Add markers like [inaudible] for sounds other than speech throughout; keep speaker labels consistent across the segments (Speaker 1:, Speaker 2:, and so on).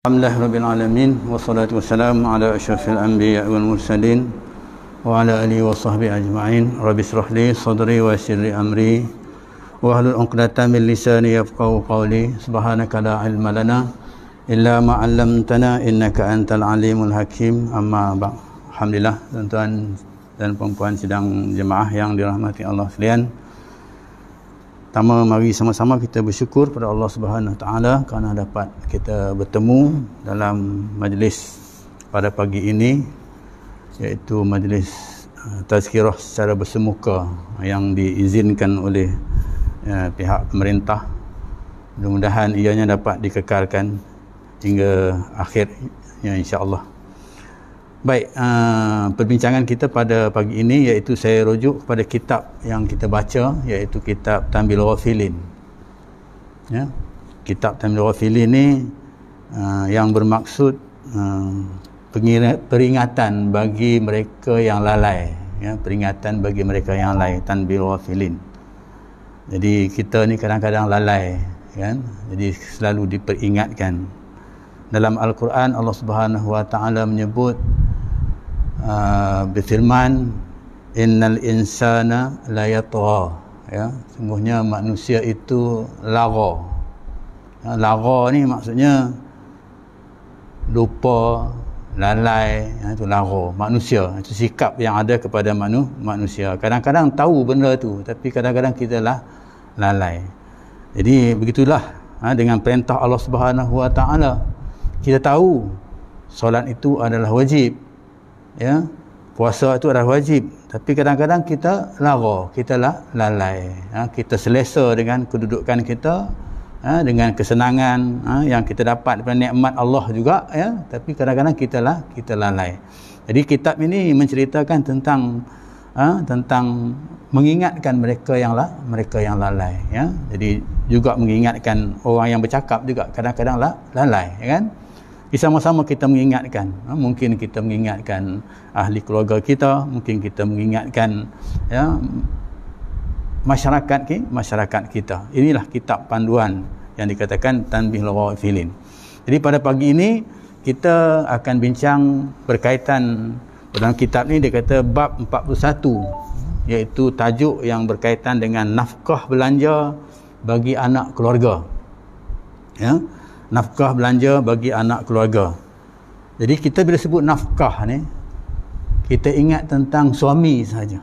Speaker 1: Alhamdulillah Rabbil Alamin Wassalatu wassalamu ala ashrafil anbiya wal mursalin Wa ala alihi wa sahbihi ajma'in Rabbi srahli sadri wa sirri amri Wa ahlul unqlata min lisani yafqahu qawli Subhanaka la ilma lana Illa ma'allamtana innaka antal alimul hakim Amma ba' Alhamdulillah tuan-tuan dan puan-puan sidang jemaah yang dirahmati Allah sekalian. Pertama mari sama-sama kita bersyukur kepada Allah Subhanahu taala kerana dapat kita bertemu dalam majlis pada pagi ini iaitu majlis uh, tazkirah secara bersemuka yang diizinkan oleh uh, pihak pemerintah. Mudah-mudahan ianya dapat dikekalkan hingga akhirnya insya-Allah. Baik, uh, perbincangan kita pada pagi ini iaitu saya rujuk kepada kitab yang kita baca iaitu kitab Tambil Ghafilin. Ya. Kitab Tambil Ghafilin ni uh, yang bermaksud uh, peringatan bagi mereka yang lalai, ya, peringatan bagi mereka yang lalai Tambil Ghafilin. Jadi kita ni kadang-kadang lalai, kan? Jadi selalu diperingatkan. Dalam Al-Quran Allah Subhanahu Wa Taala menyebut uh, berfirman innal insana la yatgha ya sungguhnya manusia itu lagha ya, lagha ni maksudnya lupa lalai ya, itu lagha manusia itu sikap yang ada kepada manu, manusia kadang-kadang tahu benda tu tapi kadang-kadang kita lah lalai jadi begitulah ha, dengan perintah Allah Subhanahu Wa Taala kita tahu solat itu adalah wajib ya puasa itu adalah wajib tapi kadang-kadang kita lara kita lah lalai ya, kita selesa dengan kedudukan kita ya, dengan kesenangan ya, yang kita dapat daripada nikmat Allah juga ya tapi kadang-kadang kita lah kita lalai jadi kitab ini menceritakan tentang ha, tentang mengingatkan mereka yang lah mereka yang lalai ya jadi juga mengingatkan orang yang bercakap juga kadang-kadang lah lalai ya kan sama-sama kita mengingatkan ha, mungkin kita mengingatkan ahli keluarga kita mungkin kita mengingatkan ya masyarakat ke masyarakat kita inilah kitab panduan yang dikatakan tanbih filin. jadi pada pagi ini kita akan bincang berkaitan dalam kitab ni dia kata bab 41 iaitu tajuk yang berkaitan dengan nafkah belanja bagi anak keluarga ya nafkah belanja bagi anak keluarga jadi kita bila sebut nafkah ni kita ingat tentang suami saja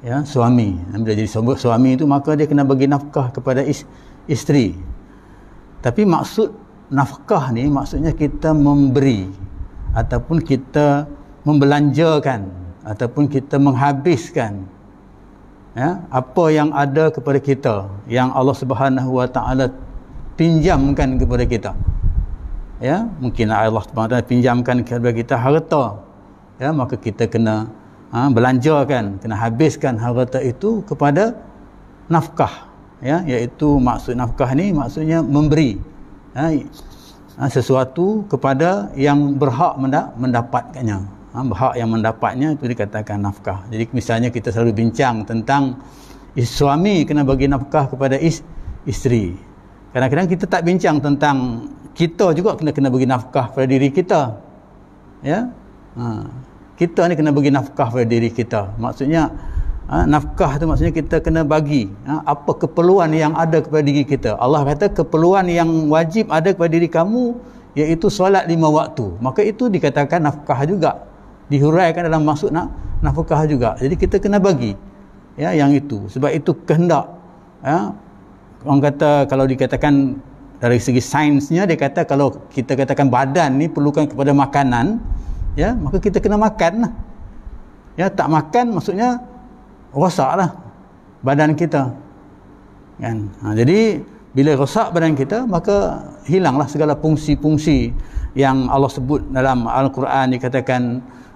Speaker 1: ya suami bila jadi sebut suami itu maka dia kena bagi nafkah kepada is isteri tapi maksud nafkah ni maksudnya kita memberi ataupun kita membelanjakan ataupun kita menghabiskan ya apa yang ada kepada kita yang Allah Subhanahu Wa Taala pinjamkan kepada kita ya mungkin Allah SWT pinjamkan kepada kita harta ya maka kita kena ha, belanjakan kena habiskan harta itu kepada nafkah ya iaitu maksud nafkah ni maksudnya memberi ya, sesuatu kepada yang berhak mendapatkannya ha, berhak yang mendapatnya itu dikatakan nafkah jadi misalnya kita selalu bincang tentang suami kena bagi nafkah kepada is isteri kadang-kadang kita tak bincang tentang kita juga kena kena bagi nafkah pada diri kita ya ha. kita ni kena bagi nafkah pada diri kita maksudnya ha, nafkah tu maksudnya kita kena bagi ha, apa keperluan yang ada kepada diri kita Allah kata keperluan yang wajib ada kepada diri kamu iaitu solat lima waktu maka itu dikatakan nafkah juga dihuraikan dalam maksud nak nafkah juga jadi kita kena bagi ya yang itu sebab itu kehendak ya orang kata kalau dikatakan dari segi sainsnya dia kata kalau kita katakan badan ni perlukan kepada makanan ya maka kita kena makan lah. ya tak makan maksudnya rosaklah badan kita kan ha, jadi bila rosak badan kita maka hilanglah segala fungsi-fungsi yang Allah sebut dalam al-Quran dikatakan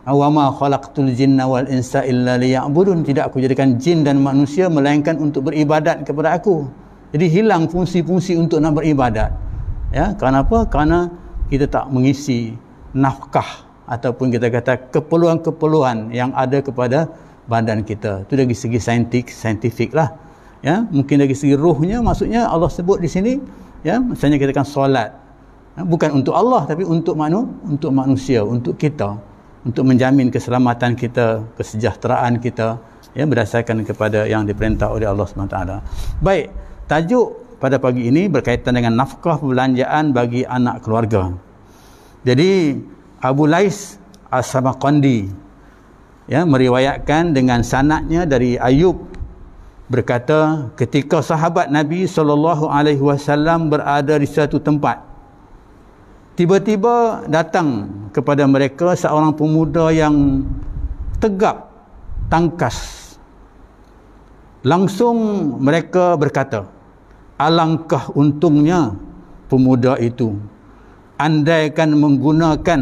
Speaker 1: awama khalaqtul jinna wal insa illa liya'budun tidak aku jadikan jin dan manusia melainkan untuk beribadat kepada aku jadi hilang fungsi-fungsi untuk nak beribadat ya kenapa Karena kita tak mengisi nafkah ataupun kita kata keperluan-keperluan yang ada kepada badan kita itu dari segi saintik saintifik lah ya mungkin dari segi ruhnya maksudnya Allah sebut di sini ya misalnya kita kan solat ya, bukan untuk Allah tapi untuk manu untuk manusia untuk kita untuk menjamin keselamatan kita kesejahteraan kita ya berdasarkan kepada yang diperintah oleh Allah SWT baik Tajuk pada pagi ini berkaitan dengan nafkah perbelanjaan bagi anak keluarga. Jadi Abu Lais As-Samaqandi ya meriwayatkan dengan sanadnya dari Ayub berkata ketika sahabat Nabi sallallahu alaihi wasallam berada di satu tempat tiba-tiba datang kepada mereka seorang pemuda yang tegap tangkas Langsung mereka berkata, alangkah untungnya pemuda itu. Andaikan menggunakan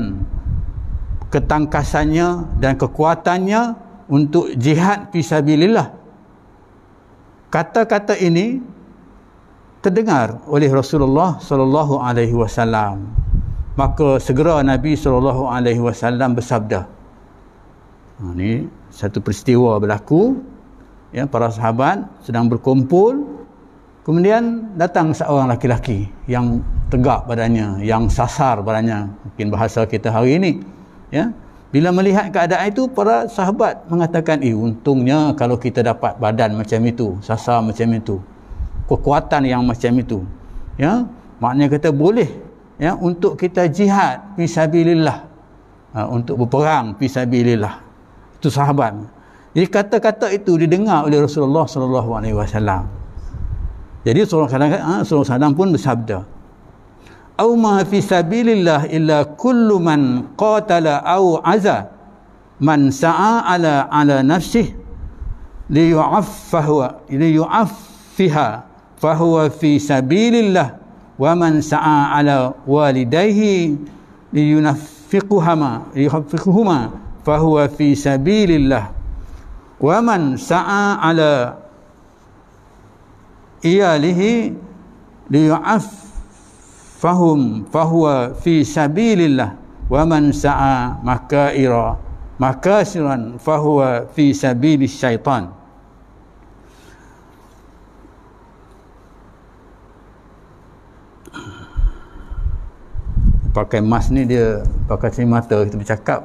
Speaker 1: ketangkasannya dan kekuatannya untuk jihad fisabilillah. Kata-kata ini terdengar oleh Rasulullah sallallahu alaihi wasallam. Maka segera Nabi sallallahu alaihi wasallam bersabda. Ini satu peristiwa berlaku ya para sahabat sedang berkumpul kemudian datang seorang laki-laki yang tegak badannya yang sasar badannya mungkin bahasa kita hari ini ya bila melihat keadaan itu para sahabat mengatakan eh untungnya kalau kita dapat badan macam itu sasar macam itu kekuatan yang macam itu ya maknanya kita boleh ya untuk kita jihad fisabilillah uh, untuk berperang fisabilillah itu sahabat jadi kata-kata itu didengar oleh Rasulullah sallallahu alaihi wasallam. Jadi seorang kadang seorang sahabat pun bersabda. Au ma fi sabilillah illa kullu man qatala au aza man sa'a ala ala nafsihi li yu'affahu li yu'affiha fahuwa fi sabilillah wa man sa'a ala walidayhi li yunaffiquhuma li yunaffiquhuma fahuwa fi sabilillah wa man sa'a ala iyalihi liyu'af fahum fahuwa fi sabilillah wa man sa'a makaira makasiran fahuwa fi sabili syaitan pakai mas ni dia pakai sini mata kita bercakap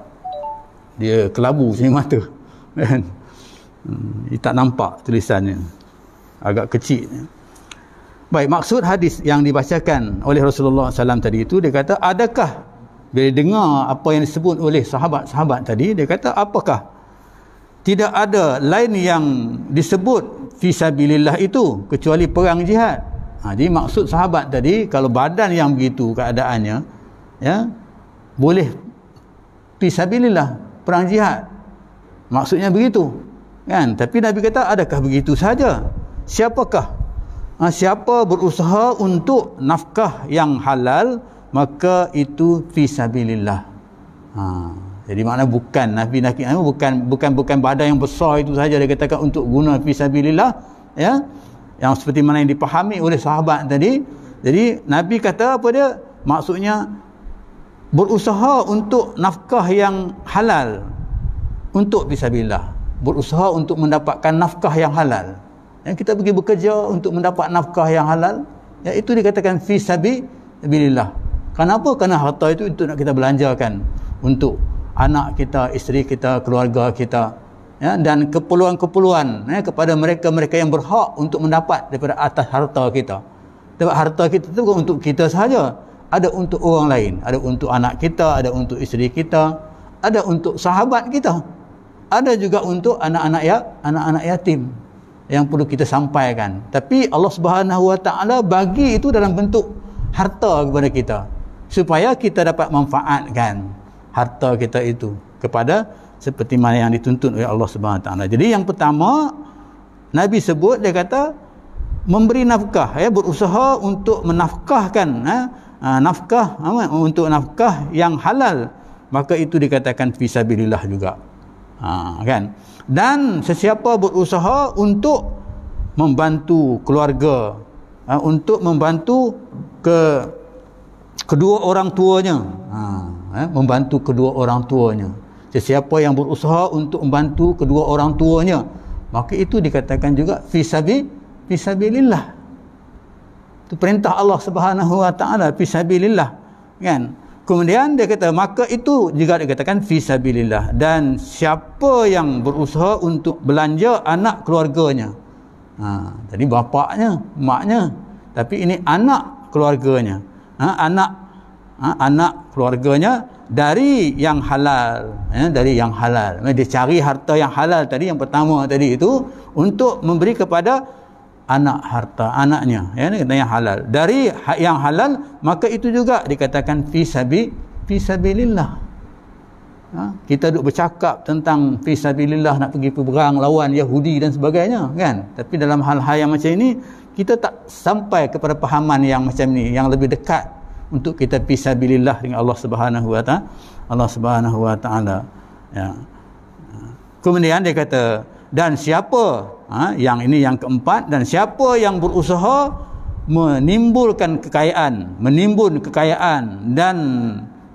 Speaker 1: dia kelabu sini mata kan? Dia hmm, tak nampak tulisannya. Agak kecil. Baik, maksud hadis yang dibacakan oleh Rasulullah SAW tadi itu, dia kata, adakah bila dengar apa yang disebut oleh sahabat-sahabat tadi, dia kata, apakah tidak ada lain yang disebut fisabilillah itu, kecuali perang jihad. Ha, jadi maksud sahabat tadi, kalau badan yang begitu keadaannya, ya, boleh fisabilillah, perang jihad. Maksudnya begitu kan tapi nabi kata adakah begitu saja siapakah ha, siapa berusaha untuk nafkah yang halal maka itu fi sabilillah ha jadi makna bukan nabi nabi nak bukan bukan bukan badan yang besar itu saja dia katakan untuk guna fi sabilillah ya yang seperti mana yang dipahami oleh sahabat tadi jadi nabi kata apa dia maksudnya berusaha untuk nafkah yang halal untuk fi sabilillah berusaha untuk mendapatkan nafkah yang halal ya, kita pergi bekerja untuk mendapat nafkah yang halal ya, itu dikatakan fi sabi bilillah kenapa? kerana harta itu untuk nak kita belanjakan untuk anak kita, isteri kita, keluarga kita ya, dan keperluan-keperluan ya, kepada mereka-mereka yang berhak untuk mendapat daripada atas harta kita sebab harta kita itu bukan untuk kita sahaja ada untuk orang lain ada untuk anak kita, ada untuk isteri kita ada untuk sahabat kita ada juga untuk anak-anak ya anak-anak yatim yang perlu kita sampaikan tapi Allah Subhanahu Wa Taala bagi itu dalam bentuk harta kepada kita supaya kita dapat manfaatkan harta kita itu kepada seperti mana yang dituntut oleh Allah Subhanahu Wa Taala jadi yang pertama Nabi sebut dia kata memberi nafkah ya berusaha untuk menafkahkan ya, ha, nafkah untuk nafkah yang halal maka itu dikatakan fisabilillah juga ha, kan dan sesiapa berusaha untuk membantu keluarga ha, untuk membantu ke kedua orang tuanya ha, eh, membantu kedua orang tuanya sesiapa yang berusaha untuk membantu kedua orang tuanya maka itu dikatakan juga fisabi fisabilillah itu perintah Allah Subhanahu wa taala fisabilillah kan Kemudian dia kata maka itu juga dikatakan fisabilillah dan siapa yang berusaha untuk belanja anak keluarganya. Ha, tadi bapaknya, maknya. Tapi ini anak keluarganya. Ha, anak ha, anak keluarganya dari yang halal, ya, dari yang halal. Dia cari harta yang halal tadi yang pertama tadi itu untuk memberi kepada anak harta anaknya ya ini katanya halal dari ha-, yang halal maka itu juga dikatakan fisabi fisabilillah ha? kita duk bercakap tentang fisabilillah nak pergi berperang lawan Yahudi dan sebagainya kan tapi dalam hal-hal yang macam ini kita tak sampai kepada pahaman yang macam ni yang lebih dekat untuk kita fisabilillah dengan Allah Subhanahu wa taala Allah Subhanahu wa taala ya kemudian dia kata dan siapa ha, yang ini yang keempat dan siapa yang berusaha menimbulkan kekayaan menimbun kekayaan dan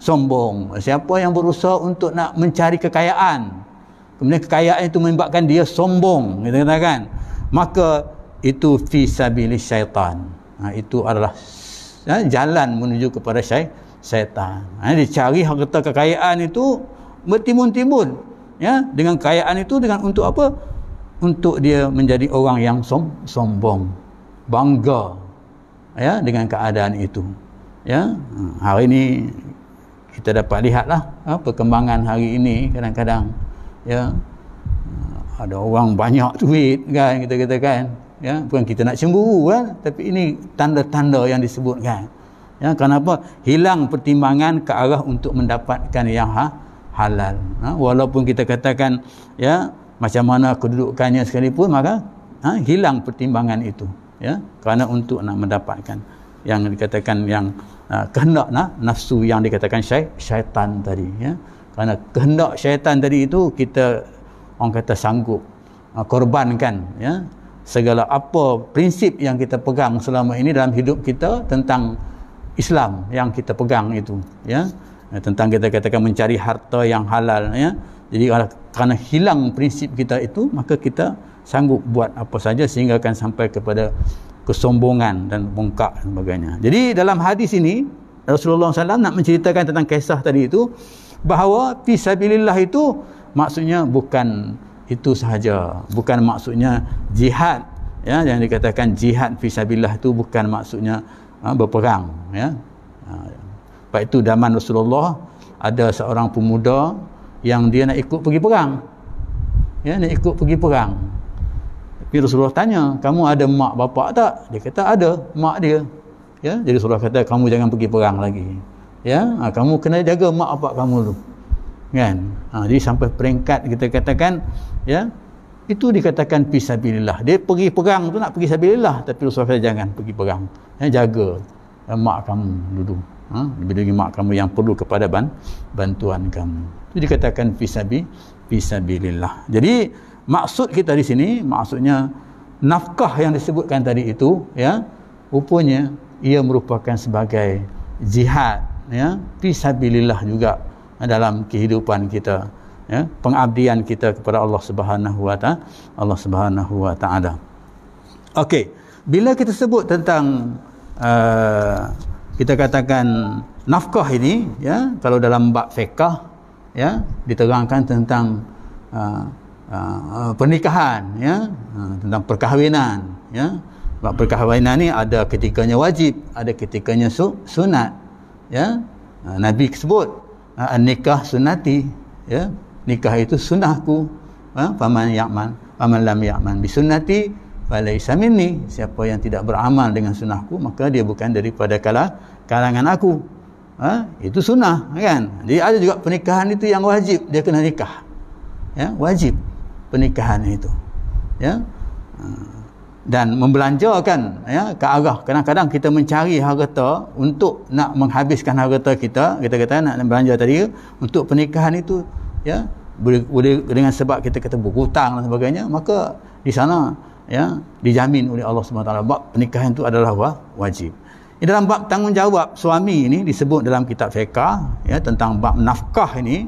Speaker 1: sombong siapa yang berusaha untuk nak mencari kekayaan kemudian kekayaan itu menyebabkan dia sombong kita katakan maka itu fi sabili syaitan ha, itu adalah ha, jalan menuju kepada syai syaitan ha, dia cari harta kekayaan itu bertimbun-timbun ya dengan kekayaan itu dengan untuk apa untuk dia menjadi orang yang som sombong bangga ya dengan keadaan itu ya hmm, hari ini kita dapat lihatlah ha, perkembangan hari ini kadang-kadang ya hmm, ada orang banyak tweet, kan kita katakan ya bukan kita nak cemburu kan tapi ini tanda-tanda yang disebutkan ya kenapa hilang pertimbangan ke arah untuk mendapatkan yang ha, halal ha, walaupun kita katakan ya macam mana kedudukannya sekalipun maka ha, hilang pertimbangan itu ya kerana untuk nak mendapatkan yang dikatakan yang uh, kehendak nah, nafsu yang dikatakan syai, syaitan tadi ya kerana kehendak syaitan tadi itu kita orang kata sanggup uh, korbankan ya segala apa prinsip yang kita pegang selama ini dalam hidup kita tentang Islam yang kita pegang itu ya ha, tentang kita katakan mencari harta yang halal ya jadi kerana hilang prinsip kita itu maka kita sanggup buat apa saja sehingga akan sampai kepada kesombongan dan bongkak dan sebagainya jadi dalam hadis ini Rasulullah SAW nak menceritakan tentang kisah tadi itu bahawa fisabilillah itu maksudnya bukan itu sahaja bukan maksudnya jihad ya yang dikatakan jihad fisabilillah itu bukan maksudnya ha, berperang ya ha, ya. sebab itu zaman Rasulullah ada seorang pemuda yang dia nak ikut pergi perang ya nak ikut pergi perang tapi Rasulullah tanya kamu ada mak bapak tak dia kata ada mak dia ya jadi Rasulullah kata kamu jangan pergi perang lagi ya ha, kamu kena jaga mak bapak kamu tu kan ha, jadi sampai peringkat kita katakan ya itu dikatakan pisabilillah dia pergi perang tu nak pergi sabilillah tapi Rasulullah kata jangan pergi perang ya, jaga eh, mak kamu dulu ha, lebih lagi mak kamu yang perlu kepada bantuan kamu itu dikatakan fisabi fisabilillah jadi maksud kita di sini maksudnya nafkah yang disebutkan tadi itu ya rupanya ia merupakan sebagai jihad ya fisabilillah juga dalam kehidupan kita ya pengabdian kita kepada Allah Subhanahu wa taala Allah Subhanahu wa taala okey bila kita sebut tentang uh, kita katakan nafkah ini ya kalau dalam bab fiqh ya diterangkan tentang uh, uh, pernikahan ya uh, tentang perkahwinan ya sebab perkahwinan ni ada ketikanya wajib ada ketikanya su sunat ya uh, nabi sebut uh, nikah sunati ya nikah itu sunahku ya? faman yakman faman lam yakman bisunati falaisa minni siapa yang tidak beramal dengan sunahku maka dia bukan daripada kalah kalangan aku ha? itu sunnah kan jadi ada juga pernikahan itu yang wajib dia kena nikah ya wajib pernikahan itu ya ha. dan membelanjakan ya ke arah kadang-kadang kita mencari harta untuk nak menghabiskan harta kita kita kata nak belanja tadi untuk pernikahan itu ya boleh, boleh dengan sebab kita kata berhutang dan sebagainya maka di sana ya dijamin oleh Allah Subhanahu taala bahawa pernikahan itu adalah wajib ini dalam bab tanggungjawab suami ini disebut dalam kitab fiqah ya tentang bab nafkah ini.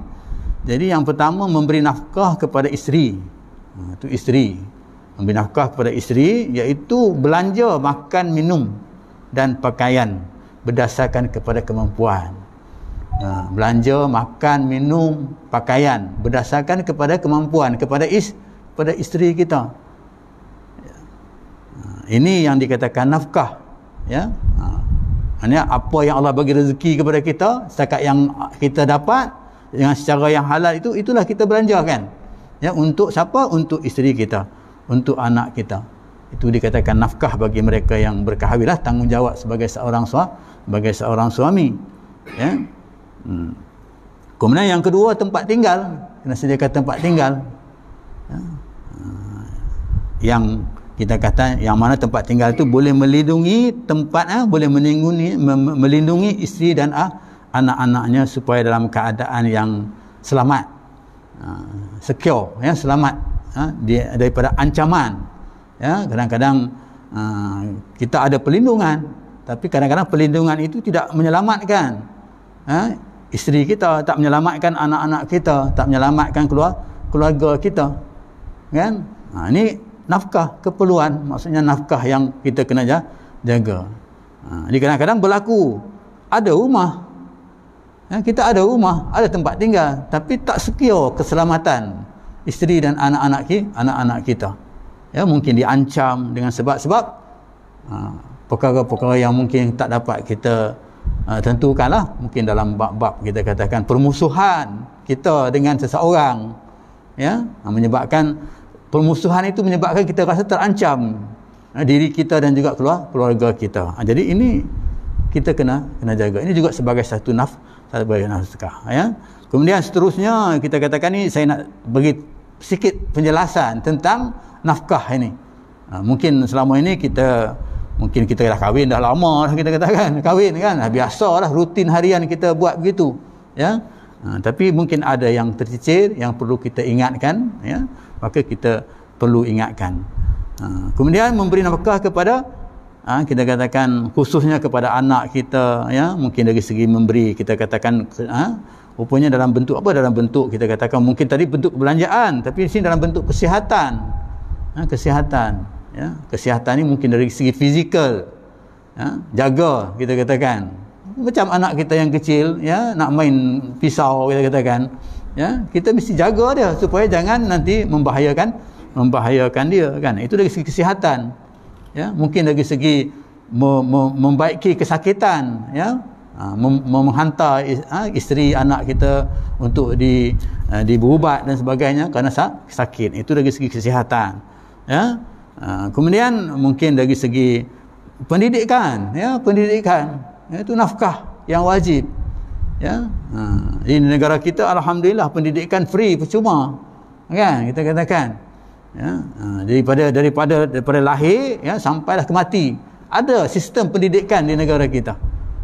Speaker 1: Jadi yang pertama memberi nafkah kepada isteri. Ha, itu isteri. Memberi nafkah kepada isteri iaitu belanja makan minum dan pakaian berdasarkan kepada kemampuan. Ha, belanja makan minum pakaian berdasarkan kepada kemampuan kepada is kepada isteri kita ha, ini yang dikatakan nafkah ya ha, hanya apa yang Allah bagi rezeki kepada kita setakat yang kita dapat dengan secara yang halal itu itulah kita belanjakan. Ya untuk siapa? Untuk isteri kita, untuk anak kita. Itu dikatakan nafkah bagi mereka yang berkahwin tanggungjawab sebagai seorang suami, sebagai seorang suami. Ya. Hmm. Kemudian yang kedua tempat tinggal, kena sediakan tempat tinggal. Ya. Hmm. Yang kita kata yang mana tempat tinggal itu boleh melindungi tempat ha, boleh melindungi, melindungi isteri dan ha, anak-anaknya supaya dalam keadaan yang selamat ha, secure ya, selamat ha, di, daripada ancaman ya, kadang-kadang ya, kita ada perlindungan tapi kadang-kadang perlindungan itu tidak menyelamatkan ha, isteri kita tak menyelamatkan anak-anak kita tak menyelamatkan keluar, keluarga kita kan ha, ini nafkah keperluan maksudnya nafkah yang kita kena jaga ha, jadi kadang-kadang berlaku ada rumah ya, kita ada rumah ada tempat tinggal tapi tak secure keselamatan isteri dan anak-anak anak-anak kita ya mungkin diancam dengan sebab-sebab ha, perkara-perkara yang mungkin tak dapat kita uh, ha, tentukanlah mungkin dalam bab-bab kita katakan permusuhan kita dengan seseorang ya menyebabkan permusuhan itu menyebabkan kita rasa terancam eh, diri kita dan juga keluar keluarga kita ah, jadi ini kita kena kena jaga ini juga sebagai satu naf sebagai bagi nafsukah ya kemudian seterusnya kita katakan ini saya nak bagi sikit penjelasan tentang nafkah ini ah, mungkin selama ini kita mungkin kita dah kahwin dah lama dah kita katakan [laughs] kahwin kan dah biasa dah rutin harian kita buat begitu ya ah, tapi mungkin ada yang tercicir yang perlu kita ingatkan ya maka kita perlu ingatkan ha. kemudian memberi nafkah kepada ha, kita katakan khususnya kepada anak kita ya mungkin dari segi memberi kita katakan ha, rupanya dalam bentuk apa dalam bentuk kita katakan mungkin tadi bentuk perbelanjaan tapi di sini dalam bentuk kesihatan ha, kesihatan ya kesihatan ini mungkin dari segi fizikal ya jaga kita katakan macam anak kita yang kecil ya nak main pisau kita katakan ya kita mesti jaga dia supaya jangan nanti membahayakan membahayakan dia kan itu dari segi kesihatan ya mungkin dari segi me me membaiki kesakitan ya ha, mem menghantar is ha, isteri anak kita untuk di uh, ha, diubat dan sebagainya kerana sak sakit itu dari segi kesihatan ya ha, kemudian mungkin dari segi pendidikan ya pendidikan ya, itu nafkah yang wajib ya ha. ini negara kita alhamdulillah pendidikan free percuma kan kita katakan ya ha. daripada daripada daripada lahir ya sampailah ke mati ada sistem pendidikan di negara kita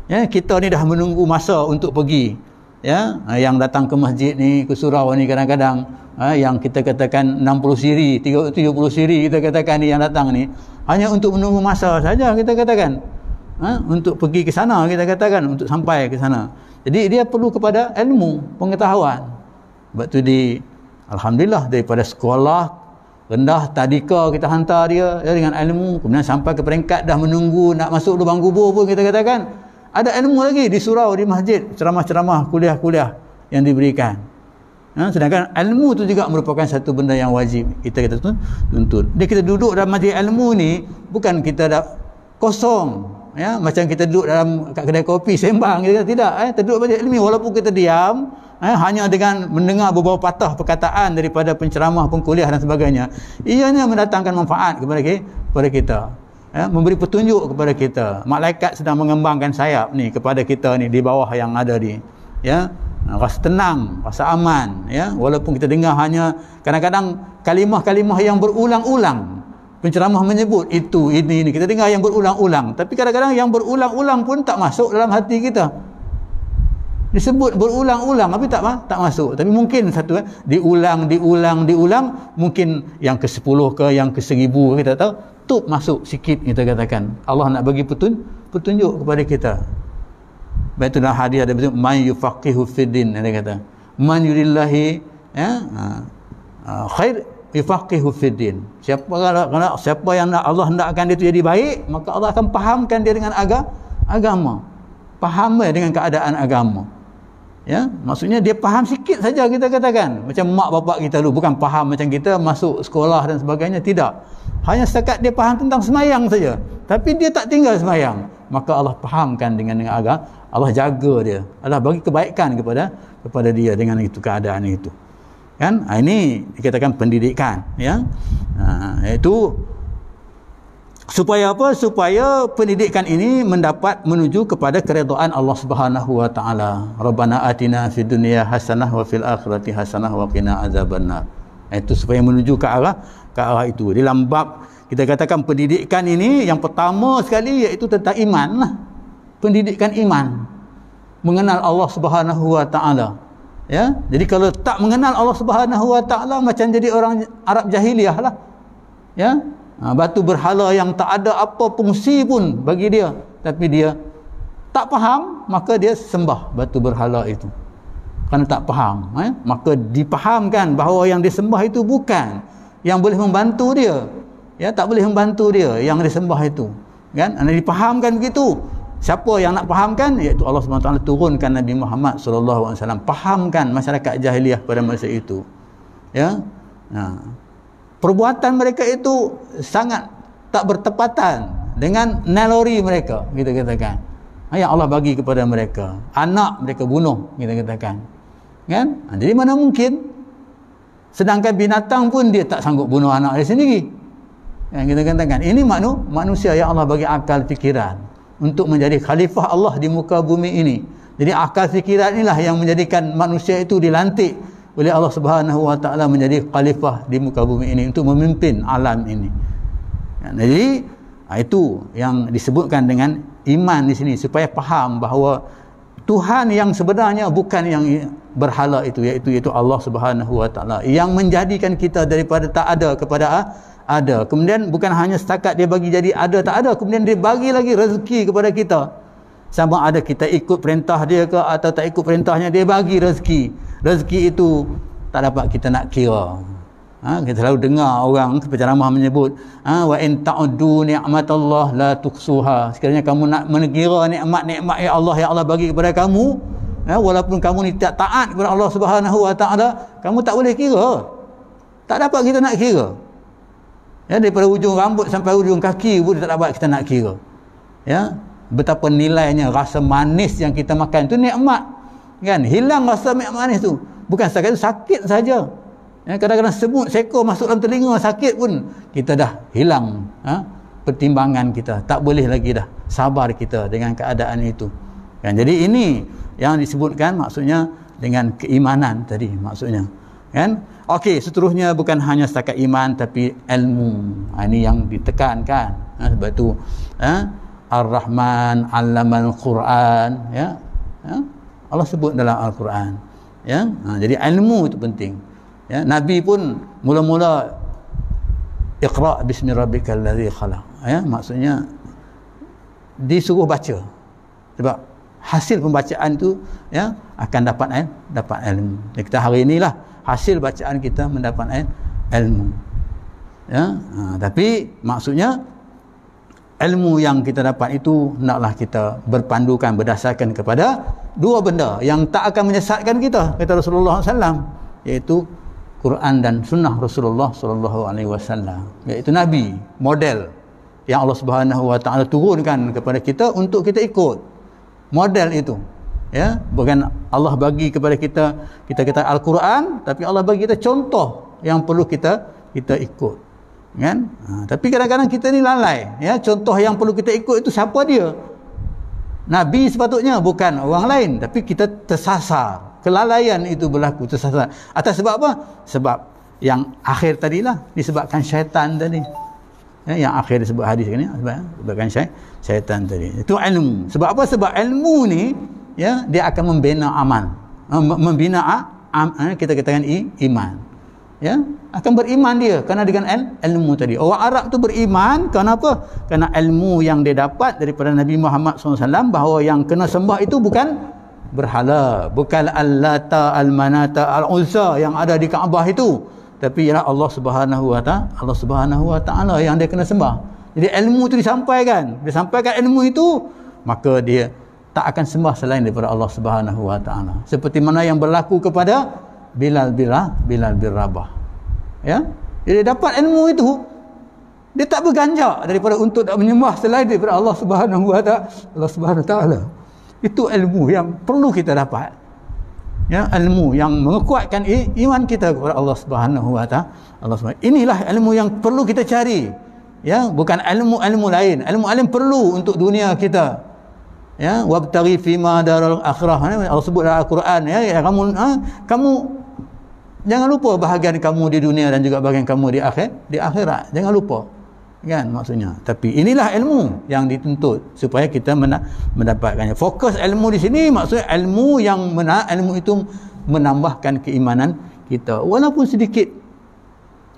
Speaker 1: ya kita ni dah menunggu masa untuk pergi ya ha. yang datang ke masjid ni ke surau ni kadang-kadang ha. yang kita katakan 60 siri 370 siri kita katakan ni yang datang ni hanya untuk menunggu masa saja kita katakan Ha? untuk pergi ke sana kita katakan untuk sampai ke sana jadi dia perlu kepada ilmu, pengetahuan. Sebab tu di alhamdulillah daripada sekolah rendah tadika kita hantar dia ya, dengan ilmu kemudian sampai ke peringkat dah menunggu nak masuk lubang kubur pun kita katakan ada ilmu lagi di surau di masjid ceramah-ceramah kuliah-kuliah yang diberikan ya, sedangkan ilmu tu juga merupakan satu benda yang wajib kita kita tuntut Jadi kita duduk dalam majlis ilmu ni bukan kita dah kosong ya macam kita duduk dalam kat kedai kopi sembang kita kata, tidak eh terduduk baca ilmi walaupun kita diam eh hanya dengan mendengar beberapa patah perkataan daripada penceramah pengkuliah dan sebagainya ianya mendatangkan manfaat kepada kepada kita ya memberi petunjuk kepada kita malaikat sedang mengembangkan sayap ni kepada kita ni di bawah yang ada di ya rasa tenang rasa aman ya walaupun kita dengar hanya kadang-kadang kalimah-kalimah yang berulang-ulang penceramah menyebut itu, ini, ini kita dengar yang berulang-ulang tapi kadang-kadang yang berulang-ulang pun tak masuk dalam hati kita disebut berulang-ulang tapi tak tak masuk tapi mungkin satu eh, diulang, diulang, diulang mungkin yang ke sepuluh ke yang ke seribu kita tahu tu masuk sikit kita katakan Allah nak bagi petun, petunjuk kepada kita baik tu dalam hadiah ada betul man yufaqihu fiddin dia kata man yurillahi ya, ha, ha, khair yufaqihu fiddin siapa yang nak siapa yang nak Allah hendakkan dia tu jadi baik maka Allah akan fahamkan dia dengan aga, agama faham dia dengan keadaan agama ya maksudnya dia faham sikit saja kita katakan macam mak bapak kita dulu bukan faham macam kita masuk sekolah dan sebagainya tidak hanya setakat dia faham tentang semayang saja tapi dia tak tinggal semayang maka Allah fahamkan dengan dengan agama Allah jaga dia Allah bagi kebaikan kepada kepada dia dengan itu keadaan itu kan ah, ini dikatakan pendidikan ya ah, iaitu supaya apa supaya pendidikan ini mendapat menuju kepada keredaan Allah Subhanahu wa taala rabbana atina fid dunya hasanah wa fil akhirati hasanah wa qina azabannar itu supaya menuju ke arah ke arah itu dalam bab kita katakan pendidikan ini yang pertama sekali iaitu tentang iman lah. pendidikan iman mengenal Allah Subhanahu wa taala ya jadi kalau tak mengenal Allah Subhanahu Wa Taala macam jadi orang Arab Jahiliyah lah ya ha, batu berhala yang tak ada apa fungsi pun bagi dia tapi dia tak faham maka dia sembah batu berhala itu kerana tak faham eh? maka dipahamkan bahawa yang disembah itu bukan yang boleh membantu dia ya tak boleh membantu dia yang disembah itu kan anda dipahamkan begitu siapa yang nak fahamkan iaitu Allah SWT turunkan Nabi Muhammad SAW fahamkan masyarakat jahiliah pada masa itu ya ha. perbuatan mereka itu sangat tak bertepatan dengan nalori mereka kita katakan yang Allah bagi kepada mereka anak mereka bunuh kita katakan kan ha. jadi mana mungkin sedangkan binatang pun dia tak sanggup bunuh anak dia sendiri yang kita katakan ini manu, manusia yang Allah bagi akal fikiran untuk menjadi khalifah Allah di muka bumi ini jadi akal fikiran inilah yang menjadikan manusia itu dilantik oleh Allah Subhanahu Wa Taala menjadi khalifah di muka bumi ini untuk memimpin alam ini ya, jadi ha, itu yang disebutkan dengan iman di sini supaya faham bahawa Tuhan yang sebenarnya bukan yang berhala itu iaitu itu Allah Subhanahu Wa Taala yang menjadikan kita daripada tak ada kepada ah, ada. Kemudian bukan hanya setakat dia bagi jadi ada tak ada. Kemudian dia bagi lagi rezeki kepada kita. Sama ada kita ikut perintah dia ke atau tak ikut perintahnya. Dia bagi rezeki. Rezeki itu tak dapat kita nak kira. Ha, kita selalu dengar orang peceramah menyebut ha, wa in ta'udu ni'matullah la tuksuha sekiranya kamu nak menegira nikmat-nikmat yang Allah yang Allah bagi kepada kamu ya, walaupun kamu ni tak taat kepada Allah subhanahu wa ta'ala kamu tak boleh kira tak dapat kita nak kira ya daripada hujung rambut sampai hujung kaki pun tak dapat kita nak kira ya betapa nilainya rasa manis yang kita makan tu nikmat kan hilang rasa manis tu bukan sekadar sakit saja ya kadang-kadang semut seekor masuk dalam telinga sakit pun kita dah hilang ha? pertimbangan kita tak boleh lagi dah sabar kita dengan keadaan itu kan jadi ini yang disebutkan maksudnya dengan keimanan tadi maksudnya kan Okey, seterusnya bukan hanya setakat iman tapi ilmu. Ha, ini yang ditekankan. Ha, sebab tu ha, Ar-Rahman Allamal Quran, ya. ya. Allah sebut dalam Al-Quran. Ya. Ha, jadi ilmu itu penting. Ya, Nabi pun mula-mula Iqra bismi rabbikal ladzi khalaq. Ya, maksudnya disuruh baca. Sebab hasil pembacaan tu ya akan dapat eh, dapat ilmu. Jadi ya, kita hari inilah hasil bacaan kita mendapat ilmu ya ha, tapi maksudnya ilmu yang kita dapat itu naklah kita berpandukan berdasarkan kepada dua benda yang tak akan menyesatkan kita kata Rasulullah Sallam, yaitu Quran dan sunnah Rasulullah sallallahu alaihi wasallam iaitu nabi model yang Allah Subhanahu wa taala turunkan kepada kita untuk kita ikut model itu ya bukan Allah bagi kepada kita kita kata Al-Quran tapi Allah bagi kita contoh yang perlu kita kita ikut kan ha, tapi kadang-kadang kita ni lalai ya contoh yang perlu kita ikut itu siapa dia Nabi sepatutnya bukan orang lain tapi kita tersasar kelalaian itu berlaku tersasar atas sebab apa sebab yang akhir tadilah disebabkan syaitan tadi ya, yang akhir disebut hadis ini sebab disebabkan syaitan tadi itu ilmu sebab apa sebab ilmu ni ya dia akan membina aman membina eh, kita katakan i, iman ya akan beriman dia kerana dengan ilmu tadi orang Arab tu beriman kerana apa kerana ilmu yang dia dapat daripada Nabi Muhammad SAW bahawa yang kena sembah itu bukan berhala bukan al-lata al-manata al-unsa yang ada di Kaabah itu tapi ialah Allah Subhanahu Wa Taala Allah Subhanahu Wa Taala yang dia kena sembah jadi ilmu tu disampaikan dia sampaikan ilmu itu maka dia tak akan sembah selain daripada Allah Subhanahu Wa Taala. Seperti mana yang berlaku kepada Bilal bila Bilal bin Rabah. Ya? dia dapat ilmu itu dia tak berganjak daripada untuk tak menyembah selain daripada Allah Subhanahu Wa Taala. Allah Subhanahu Wa Taala. Itu ilmu yang perlu kita dapat. Ya, ilmu yang mengkuatkan iman kita kepada Allah Subhanahu Wa Taala. Allah Subhanahu. Inilah ilmu yang perlu kita cari. Ya, bukan ilmu-ilmu lain. Ilmu-ilmu perlu untuk dunia kita ya wabtari fima daral akhirah ya, Allah sebut dalam Al-Quran ya, ya, kamu ha, kamu jangan lupa bahagian kamu di dunia dan juga bahagian kamu di akhir di akhirat jangan lupa kan maksudnya tapi inilah ilmu yang dituntut supaya kita mendapatkannya fokus ilmu di sini maksudnya ilmu yang mena ilmu itu menambahkan keimanan kita walaupun sedikit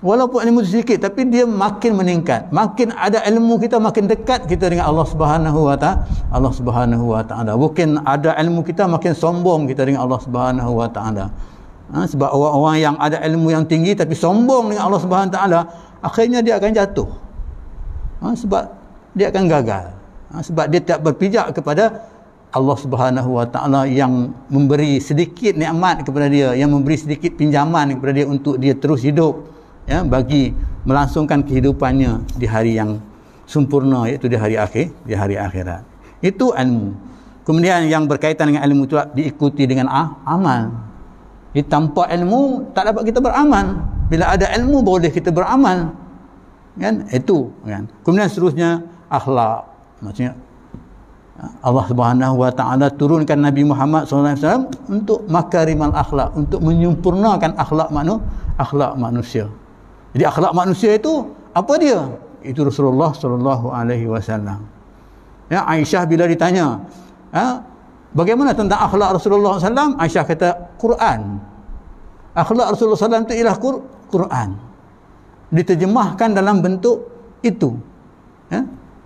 Speaker 1: walaupun ilmu itu sedikit tapi dia makin meningkat makin ada ilmu kita makin dekat kita dengan Allah Subhanahu wa taala Allah Subhanahu wa taala mungkin ada ilmu kita makin sombong kita dengan Allah Subhanahu wa taala ha, sebab orang-orang yang ada ilmu yang tinggi tapi sombong dengan Allah Subhanahu wa taala akhirnya dia akan jatuh ha, sebab dia akan gagal ha, sebab dia tak berpijak kepada Allah Subhanahu wa taala yang memberi sedikit nikmat kepada dia yang memberi sedikit pinjaman kepada dia untuk dia terus hidup ya bagi melangsungkan kehidupannya di hari yang sempurna iaitu di hari akhir di hari akhirat itu ilmu kemudian yang berkaitan dengan ilmu itu diikuti dengan ah, amal jadi tanpa ilmu tak dapat kita beramal bila ada ilmu boleh kita beramal kan itu kan kemudian seterusnya akhlak maksudnya Allah Subhanahu wa taala turunkan Nabi Muhammad SAW untuk makarimal akhlak untuk menyempurnakan akhlak manu akhlak manusia jadi akhlak manusia itu apa dia? Itu Rasulullah sallallahu alaihi wasallam. Ya Aisyah bila ditanya, ha? bagaimana tentang akhlak Rasulullah sallam? Aisyah kata Quran. Akhlak Rasulullah sallam itu ialah Quran. Diterjemahkan dalam bentuk itu. Ya?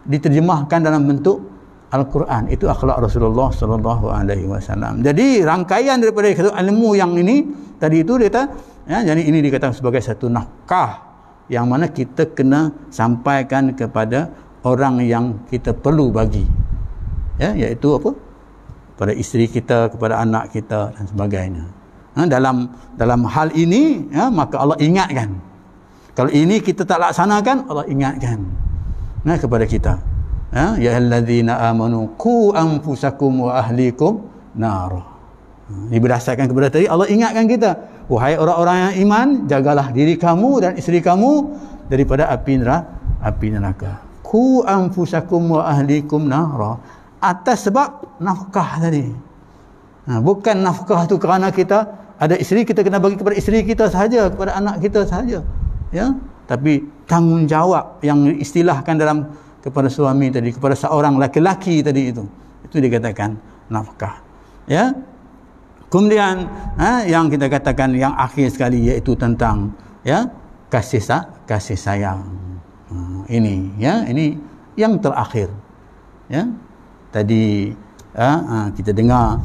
Speaker 1: Diterjemahkan dalam bentuk Al-Quran itu akhlak Rasulullah sallallahu alaihi wasallam. Jadi rangkaian daripada ilmu yang ini tadi itu dia kata Ya, jadi ini dikatakan sebagai satu nafkah yang mana kita kena sampaikan kepada orang yang kita perlu bagi. Ya, iaitu apa? Kepada isteri kita, kepada anak kita dan sebagainya. Ha, dalam dalam hal ini, ya, maka Allah ingatkan. Kalau ini kita tak laksanakan, Allah ingatkan. Ya, kepada kita. Ya, ya allazina amanu qu anfusakum wa ahlikum narah. Hmm, ini berdasarkan kepada tadi Allah ingatkan kita Wahai orang-orang yang iman Jagalah diri kamu dan isteri kamu Daripada api neraka Api neraka Ku anfusakum wa ahlikum nara Atas sebab nafkah tadi ha, Bukan nafkah tu kerana kita Ada isteri kita kena bagi kepada isteri kita sahaja Kepada anak kita sahaja Ya tapi tanggungjawab yang istilahkan dalam kepada suami tadi kepada seorang laki-laki tadi itu itu dikatakan nafkah ya Kemudian eh, yang kita katakan yang akhir sekali iaitu tentang ya kasih sa kasih sayang. Hmm, ini ya ini yang terakhir. Ya. Tadi eh, kita dengar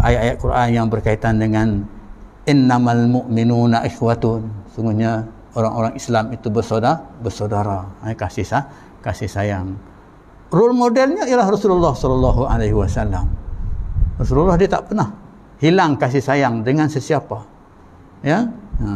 Speaker 1: ayat-ayat eh, Quran yang berkaitan dengan innamal mu'minuna ikhwatun. Sungguhnya orang-orang Islam itu bersaudara, bersaudara. Eh, kasih sa kasih sayang. Role modelnya ialah Rasulullah sallallahu alaihi wasallam. Rasulullah dia tak pernah hilang kasih sayang dengan sesiapa ya ha,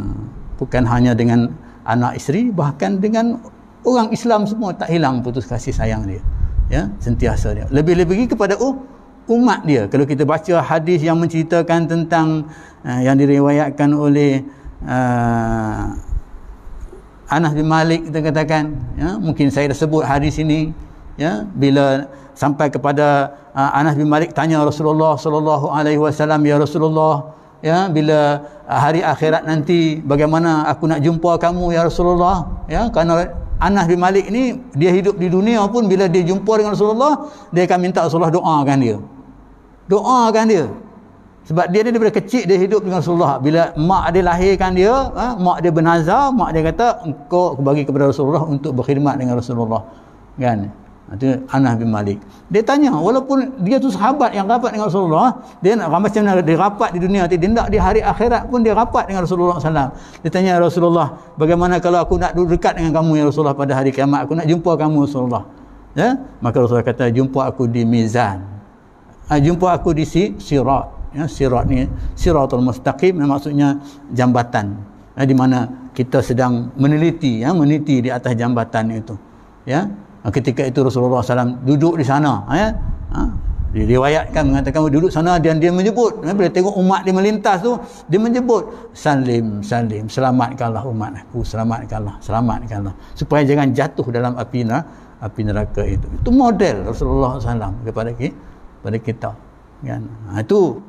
Speaker 1: bukan hanya dengan anak isteri bahkan dengan orang Islam semua tak hilang putus kasih sayang dia ya sentiasa dia lebih-lebih kepada oh, umat dia kalau kita baca hadis yang menceritakan tentang uh, yang diriwayatkan oleh uh, Anas bin Malik kita katakan ya mungkin saya dah sebut hadis ini ya bila sampai kepada uh, Anas bin Malik tanya Rasulullah sallallahu alaihi wasallam ya Rasulullah ya bila uh, hari akhirat nanti bagaimana aku nak jumpa kamu ya Rasulullah ya kerana Anas bin Malik ni dia hidup di dunia pun bila dia jumpa dengan Rasulullah dia akan minta Rasulullah doakan dia doakan dia sebab dia ni daripada kecil dia hidup dengan Rasulullah bila mak dia lahirkan dia ha, mak dia bernazar mak dia kata engkau bagi kepada Rasulullah untuk berkhidmat dengan Rasulullah kan itu Anas bin Malik. Dia tanya, walaupun dia tu sahabat yang rapat dengan Rasulullah, dia nak macam mana dia rapat di dunia nanti, dia nak di hari akhirat pun dia rapat dengan Rasulullah SAW. Dia tanya ya Rasulullah, bagaimana kalau aku nak duduk dekat dengan kamu ya Rasulullah pada hari kiamat, aku nak jumpa kamu Rasulullah. Ya? Maka Rasulullah kata, jumpa aku di mizan. Ha, jumpa aku di si, sirat. Ya, sirat ni, siratul mustaqim maksudnya jambatan. Ya, di mana kita sedang meneliti, ya, meneliti di atas jambatan itu. Ya, Ah, ketika itu Rasulullah SAW duduk di sana ah, ya? ha? Ah. diriwayatkan mengatakan duduk sana dan dia menyebut eh, bila tengok umat dia melintas tu dia menyebut salim salim selamatkanlah umat aku selamatkanlah selamatkanlah supaya jangan jatuh dalam api api neraka itu itu model Rasulullah SAW kepada kita pada kita kan ha, itu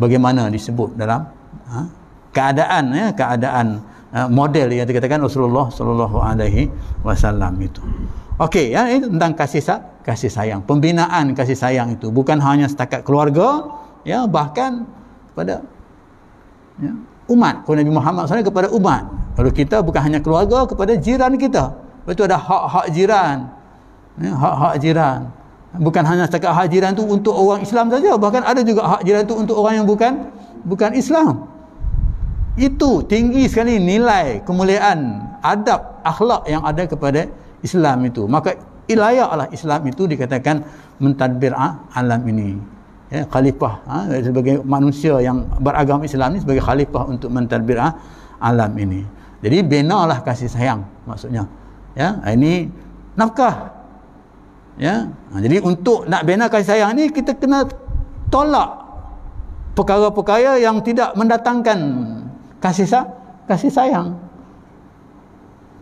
Speaker 1: bagaimana disebut dalam ha? keadaan ya keadaan Ah, model yang dikatakan Rasulullah sallallahu alaihi wasallam itu. Okey ya ini tentang kasih sayang, kasih sayang, pembinaan kasih sayang itu bukan hanya setakat keluarga ya bahkan kepada ya, umat kepada Nabi Muhammad SAW kepada umat. Kalau kita bukan hanya keluarga kepada jiran kita. Itu ada hak-hak jiran. Ya, hak-hak jiran. Bukan hanya setakat hak jiran tu untuk orang Islam saja, bahkan ada juga hak jiran tu untuk orang yang bukan bukan Islam itu tinggi sekali nilai kemuliaan adab akhlak yang ada kepada Islam itu maka ilayaklah Islam itu dikatakan mentadbir ah, alam ini ya, khalifah ha, sebagai manusia yang beragama Islam ini sebagai khalifah untuk mentadbir ah, alam ini jadi benalah kasih sayang maksudnya ya ini nafkah ya jadi untuk nak bina kasih sayang ini kita kena tolak perkara-perkara yang tidak mendatangkan kasih sa kasih sayang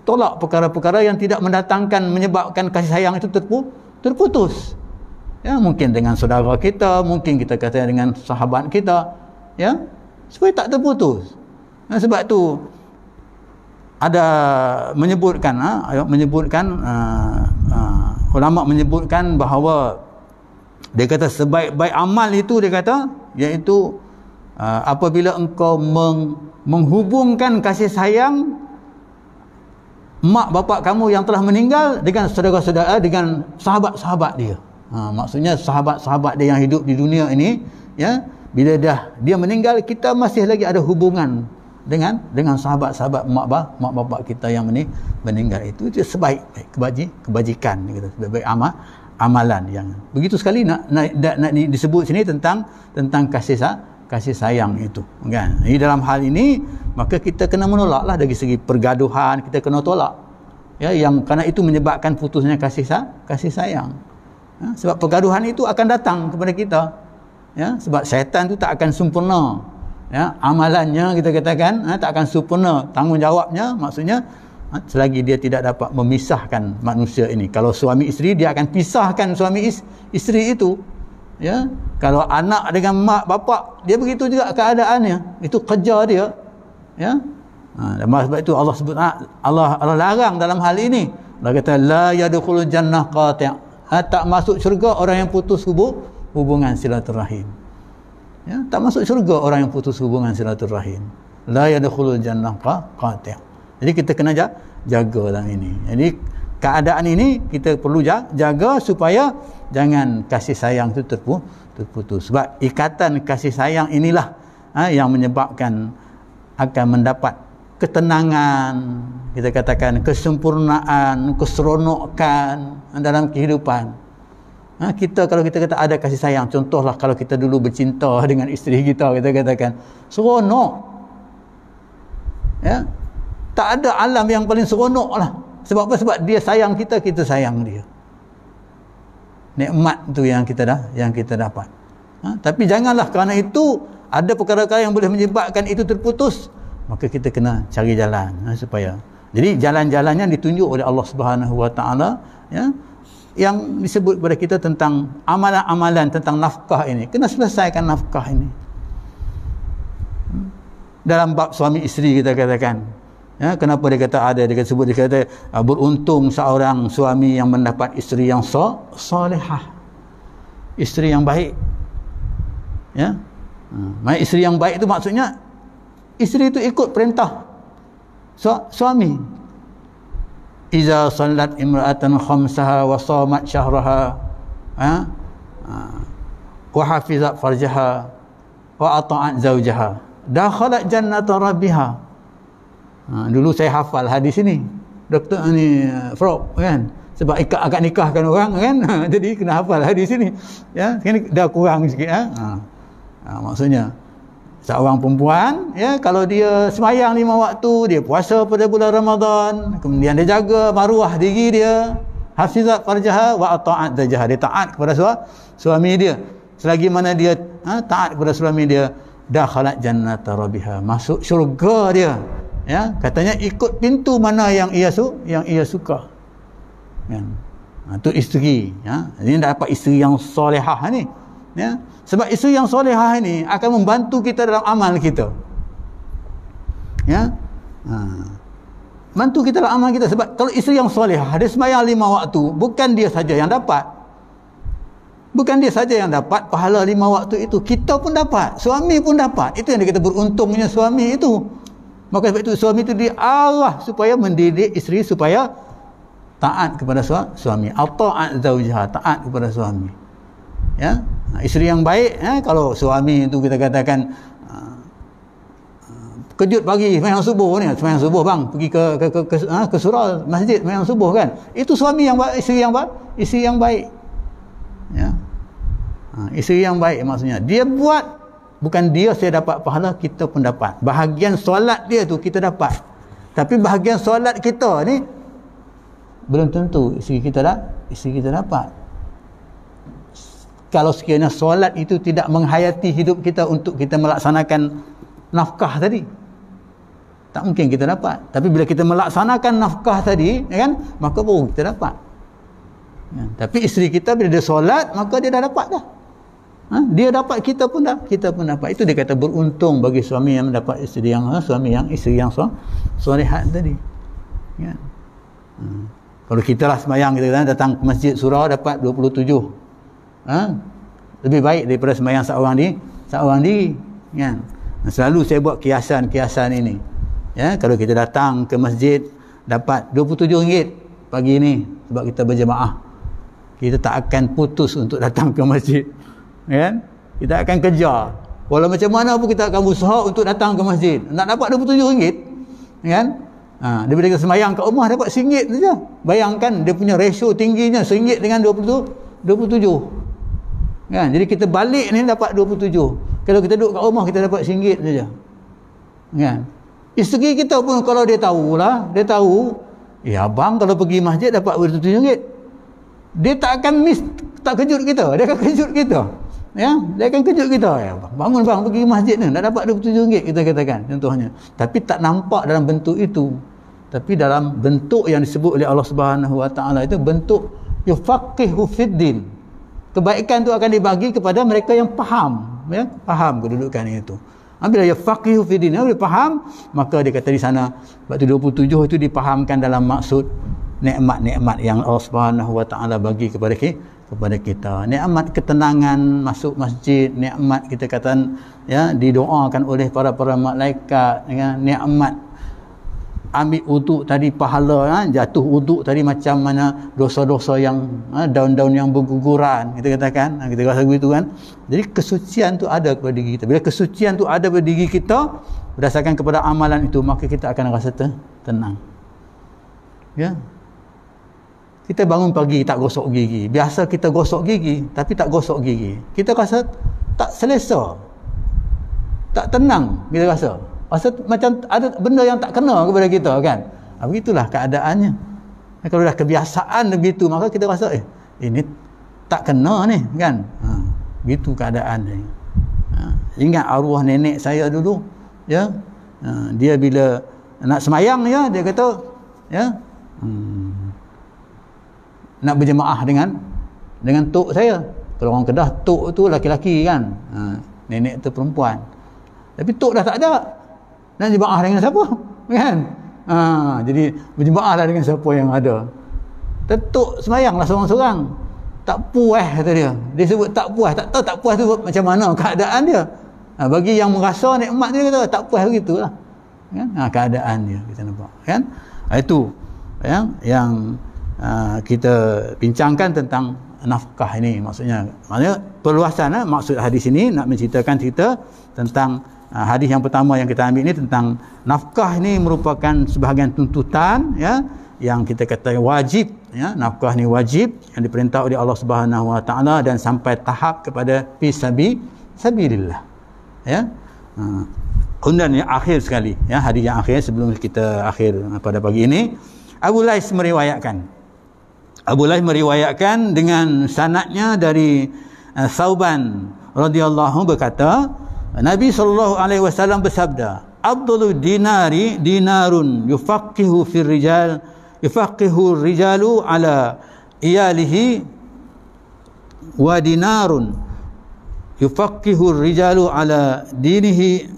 Speaker 1: tolak perkara-perkara yang tidak mendatangkan menyebabkan kasih sayang itu terpu terputus ya mungkin dengan saudara kita mungkin kita kata dengan sahabat kita ya supaya tak terputus nah, sebab tu ada menyebutkan ha, menyebutkan uh, uh, ulama menyebutkan bahawa dia kata sebaik-baik amal itu dia kata iaitu Ha, apabila engkau meng, menghubungkan kasih sayang mak bapak kamu yang telah meninggal dengan saudara-saudara dengan sahabat-sahabat dia ha, maksudnya sahabat-sahabat dia yang hidup di dunia ini ya bila dah dia meninggal kita masih lagi ada hubungan dengan dengan sahabat-sahabat mak, mak bapak kita yang meni, meninggal itu itu sebaik kebaji, kebajikan kita sebaik, baik amal amalan yang begitu sekali nak nak, nak, nak disebut sini tentang tentang kasih sayang kasih sayang itu kan ini dalam hal ini maka kita kena menolaklah dari segi pergaduhan kita kena tolak ya yang kerana itu menyebabkan putusnya kasih sa kasih sayang ya, sebab pergaduhan itu akan datang kepada kita ya sebab syaitan itu tak akan sempurna ya amalannya kita katakan ha, tak akan sempurna tanggungjawabnya maksudnya ha, selagi dia tidak dapat memisahkan manusia ini kalau suami isteri dia akan pisahkan suami is isteri itu ya kalau anak dengan mak bapak dia begitu juga keadaannya itu kerja dia ya ha dan sebab itu Allah sebut ah, Allah Allah larang dalam hal ini Allah kata la yadkhul jannah qati' ha, tak masuk syurga orang yang putus hubung hubungan silaturahim ya tak masuk syurga orang yang putus hubungan silaturahim la yadkhul jannah qati' jadi kita kena jaga dalam ini jadi keadaan ini kita perlu jaga supaya jangan kasih sayang itu terputus, terputus. sebab ikatan kasih sayang inilah ha, yang menyebabkan akan mendapat ketenangan kita katakan kesempurnaan keseronokan ha, dalam kehidupan ha, kita kalau kita kata ada kasih sayang contohlah kalau kita dulu bercinta [laughs] dengan isteri kita kita katakan seronok ya tak ada alam yang paling seronok lah sebab apa? Sebab dia sayang kita, kita sayang dia. Nikmat tu yang kita dah, yang kita dapat. Ha? Tapi janganlah kerana itu ada perkara-perkara yang boleh menyebabkan itu terputus, maka kita kena cari jalan ha? supaya. Jadi jalan-jalannya ditunjuk oleh Allah Subhanahu Wa Taala ya yang disebut kepada kita tentang amalan-amalan tentang nafkah ini kena selesaikan nafkah ini hmm? dalam bab suami isteri kita katakan Ya, kenapa dia kata ada dia sebut dia kata ah, beruntung seorang suami yang mendapat isteri yang so, solehah. Isteri yang baik. Ya. Ha, hmm. isteri yang baik itu maksudnya isteri itu ikut perintah su suami. Iza salat imra'atan khamsaha wa samat syahraha. Ha? Ha. Wa hafizat farjaha wa ata'at zawjaha. Dakhalat jannata rabbihah Ha, dulu saya hafal hadis ini. Doktor ni uh, frog kan. Sebab ikat akad nikahkan orang kan. [laughs] Ha, jadi kena hafal hadis ini. Ya, sekarang dah kurang sikit ah. Ha? Ha. ha. maksudnya seorang perempuan ya kalau dia semayang lima waktu dia puasa pada bulan Ramadan kemudian dia jaga maruah diri dia hafizat farjaha wa ta'at dajaha dia taat kepada suami dia selagi mana dia ha, taat kepada suami dia dakhalat jannata rabbiha masuk syurga dia ya katanya ikut pintu mana yang ia su yang ia suka ya ha, tu isteri ya ini dapat isteri yang solehah ni ya sebab isteri yang solehah ni akan membantu kita dalam amal kita ya ha. bantu kita dalam amal kita sebab kalau isteri yang solehah dia sembahyang lima waktu bukan dia saja yang dapat bukan dia saja yang dapat pahala lima waktu itu kita pun dapat suami pun dapat itu yang kita beruntungnya suami itu Maka sebab itu suami itu di Allah supaya mendidik isteri supaya taat kepada su suami. Ata'at zaujaha, taat kepada suami. Ya. Nah, isteri yang baik eh, kalau suami itu kita katakan ah, kejut pagi sembahyang subuh ni, sembahyang subuh bang, pergi ke ke ke ke, ha, ke surau masjid sembahyang subuh kan. Itu suami yang baik, isteri yang baik, isteri yang baik. Ya. Ha, isteri yang baik maksudnya dia buat bukan dia saya dapat pahala kita pun dapat bahagian solat dia tu kita dapat tapi bahagian solat kita ni belum tentu isteri kita dah isteri kita dapat kalau sekiranya solat itu tidak menghayati hidup kita untuk kita melaksanakan nafkah tadi tak mungkin kita dapat tapi bila kita melaksanakan nafkah tadi ya kan maka baru kita dapat ya. tapi isteri kita bila dia solat maka dia dah dapat dah Ha? Dia dapat kita pun dapat, kita pun dapat. Itu dia kata beruntung bagi suami yang mendapat isteri yang ha? suami yang isteri yang solehat tadi. Ya. Ha. Kalau kita lah semayang kita kan, datang ke masjid surau dapat 27. Ha? Lebih baik daripada semayang seorang di seorang di Ya. Selalu saya buat kiasan-kiasan ini. Ya, kalau kita datang ke masjid dapat 27 ringgit pagi ini, sebab kita berjemaah. Kita tak akan putus untuk datang ke masjid kan kita akan kejar walau macam mana pun kita akan berusaha untuk datang ke masjid nak dapat RM27 kan ha, dia kita semayang kat rumah dapat RM1 tu je bayangkan dia punya ratio tingginya RM1 dengan RM27 kan jadi kita balik ni dapat RM27 kalau kita duduk kat rumah kita dapat RM1 tu je kan isteri kita pun kalau dia tahu lah, dia tahu ya abang kalau pergi masjid dapat RM27 dia tak akan miss tak kejut kita dia akan kejut kita ya dia akan kejut kita ya bangun bang pergi masjid ni nak dapat 27 ringgit kita katakan contohnya tapi tak nampak dalam bentuk itu tapi dalam bentuk yang disebut oleh Allah Subhanahu Wa Taala itu bentuk yufaqihu fiddin kebaikan itu akan dibagi kepada mereka yang faham ya faham kedudukan itu apabila yufaqihu fiddin dia faham maka dia kata di sana waktu 27 itu dipahamkan dalam maksud nikmat-nikmat yang Allah Subhanahu Wa Taala bagi kepada kita kepada kita nikmat ketenangan masuk masjid nikmat kita kata ya didoakan oleh para para malaikat ya nikmat ambil wuduk tadi pahala ya, jatuh wuduk tadi macam mana dosa-dosa yang ya, daun-daun ya, yang berguguran kita katakan ya, kita rasa begitu kan jadi kesucian tu ada pada diri kita bila kesucian tu ada pada diri kita berdasarkan kepada amalan itu maka kita akan rasa tenang ya kita bangun pagi tak gosok gigi biasa kita gosok gigi tapi tak gosok gigi kita rasa tak selesa tak tenang kita rasa rasa macam ada benda yang tak kena kepada kita kan ah, begitulah keadaannya kalau dah kebiasaan begitu maka kita rasa eh ini tak kena ni kan ha, begitu keadaan ni ha, ingat arwah nenek saya dulu ya ha, dia bila nak semayang ya dia kata ya hmm, nak berjemaah dengan dengan tok saya kalau orang kedah tok tu laki-laki kan ha, nenek tu perempuan tapi tok dah tak ada nak berjemaah dengan siapa [laughs] kan ha, jadi berjemaah lah dengan siapa yang ada tetuk semayang lah seorang-seorang tak puas kata dia dia sebut tak puas tak tahu tak puas tu macam mana keadaan dia ha, bagi yang merasa nikmat dia kata tak puas begitulah kan ha, keadaan dia kita nampak kan ha, itu yang yang Ah, kita bincangkan tentang nafkah ini maksudnya maknanya perluasan eh, maksud hadis ini nak menceritakan cerita tentang uh, hadis yang pertama yang kita ambil ini tentang nafkah ini merupakan sebahagian tuntutan ya yang kita kata wajib ya nafkah ni wajib yang diperintah oleh Allah Subhanahu Wa Taala dan sampai tahap kepada fi sabi sabilillah ya ah, kemudian uh, yang akhir sekali ya hadis yang akhir sebelum kita akhir pada pagi ini Abu Lais meriwayatkan Abu Lahib meriwayatkan dengan sanatnya dari uh, Sauban radhiyallahu berkata Nabi sallallahu alaihi wasallam bersabda Abdul dinari dinarun yufaqihu fir rijal yufaqihu rijalu ala iyalihi wa dinarun yufaqihu rijalu ala dinihi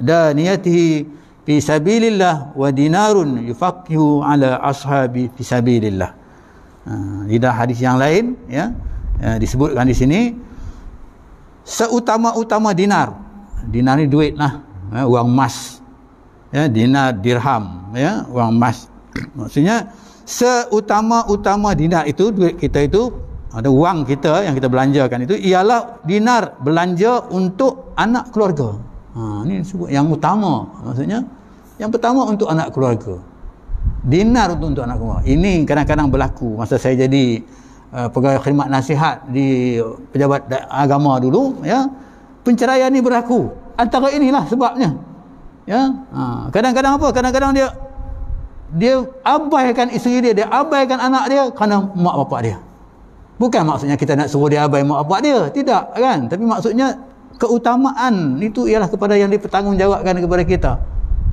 Speaker 1: daniyatihi fi sabilillah wa dinarun yufaqihu ala ashabi fi sabilillah tidak ah, hadis yang lain ya, ya disebutkan di sini seutama-utama dinar dinar ni duit lah ya, uang emas ya, dinar dirham ya, uang emas [coughs] maksudnya seutama-utama dinar itu duit kita itu ada uang kita yang kita belanjakan itu ialah dinar belanja untuk anak keluarga ha, ah, ini disebut yang utama maksudnya yang pertama untuk anak keluarga dinar tu untuk anak rumah ini kadang-kadang berlaku masa saya jadi uh, pegawai khidmat nasihat di pejabat agama dulu ya penceraian ni berlaku antara inilah sebabnya ya ha, kadang-kadang ha. apa kadang-kadang dia dia abaikan isteri dia dia abaikan anak dia kerana mak bapak dia bukan maksudnya kita nak suruh dia abai mak bapak dia tidak kan tapi maksudnya keutamaan itu ialah kepada yang dipertanggungjawabkan kepada kita